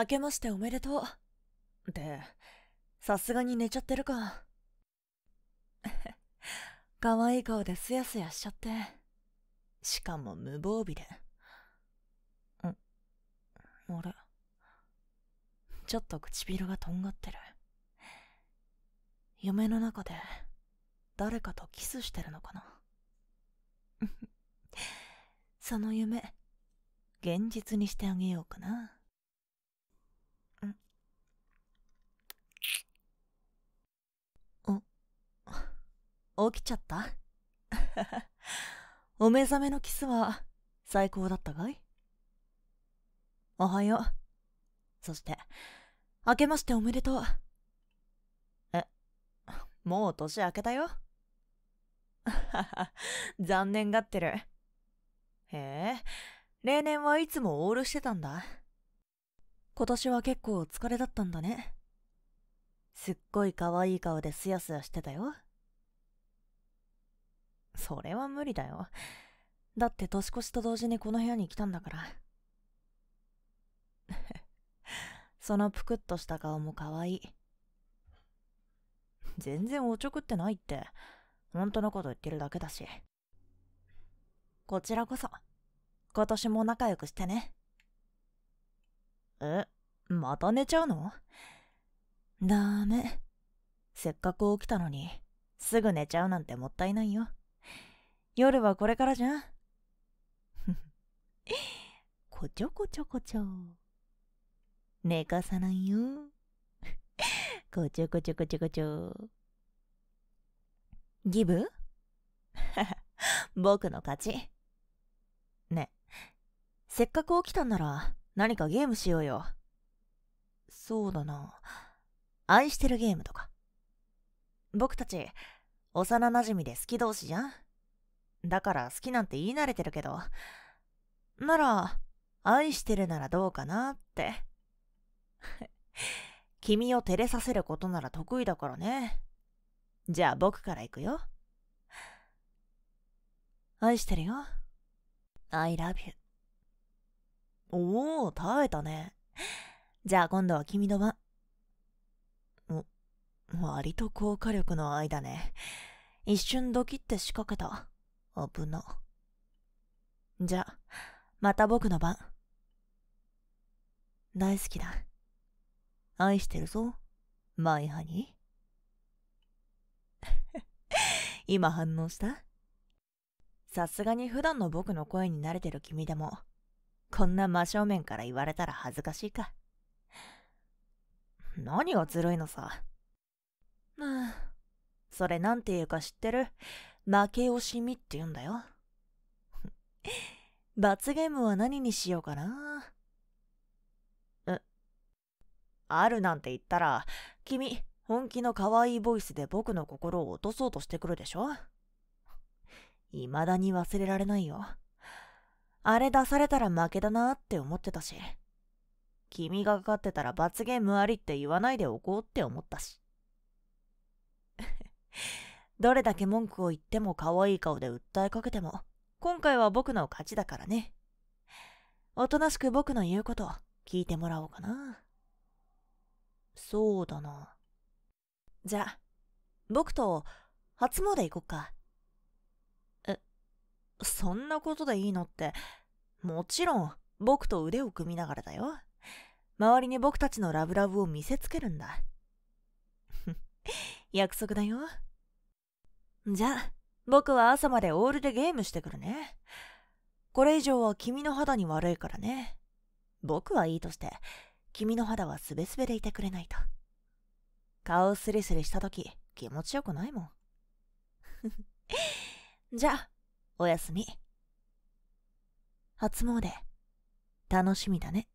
明けましておめでとう。って、さすがに寝ちゃってるか。可愛い顔ですやすやしちゃって。しかも無防備で。ん、あれちょっと唇がとんがってる。夢の中で、誰かとキスしてるのかな その夢、現実にしてあげようかな。起きちゃった お目覚めのキスは最高だったかいおはよう。そして、明けましておめでとう。え、もう年明けたよ 残念がってる。へえ、例年はいつもオールしてたんだ。今年は結構疲れだったんだね。すっごい可愛い顔でスヤスヤしてたよ。それは無理だよ。だって年越しと同時にこの部屋に来たんだから。そのぷくっとした顔も可愛い。全然おちょくってないって、本当のこと言ってるだけだし。こちらこそ、今年も仲良くしてね。え、また寝ちゃうのダメ。せっかく起きたのに、すぐ寝ちゃうなんてもったいないよ。夜はこれからじゃん こちょこちょこちょ。寝かさないよ。こちょこちょこちょこちょ。ギブ 僕の勝ち。ね、せっかく起きたんなら何かゲームしようよ。そうだな。愛してるゲームとか。僕たち、幼なじみで好き同士じゃんだから好きなんて言い慣れてるけど。なら、愛してるならどうかなって。君を照れさせることなら得意だからね。じゃあ僕から行くよ。愛してるよ。I love you. おお、耐えたね。じゃあ今度は君の番。お、割と高火力の愛だね。一瞬ドキって仕掛けた。危な。じゃ、また僕の番。大好きだ。愛してるぞ、マイハニー。今反応したさすがに普段の僕の声に慣れてる君でも、こんな真正面から言われたら恥ずかしいか。何がずるいのさ。まあ、それなんていうか知ってる負け惜しみって言うんだよ。罰ゲームは何にしようかな。え、あるなんて言ったら、君、本気の可愛いボイスで僕の心を落とそうとしてくるでしょ未だに忘れられないよ。あれ出されたら負けだなって思ってたし。君がかかってたら罰ゲームありって言わないでおこうって思ったし。どれだけ文句を言っても可愛い顔で訴えかけても、今回は僕の勝ちだからね。おとなしく僕の言うこと聞いてもらおうかな。そうだな。じゃあ、僕と初詣行こっか。え、そんなことでいいのって、もちろん僕と腕を組みながらだよ。周りに僕たちのラブラブを見せつけるんだ。約束だよ。じゃ、僕は朝までオールでゲームしてくるね。これ以上は君の肌に悪いからね。僕はいいとして、君の肌はすべすべでいてくれないと。顔スリスリした時、気持ちよくないもん。じゃあ、おやすみ。初詣、楽しみだね。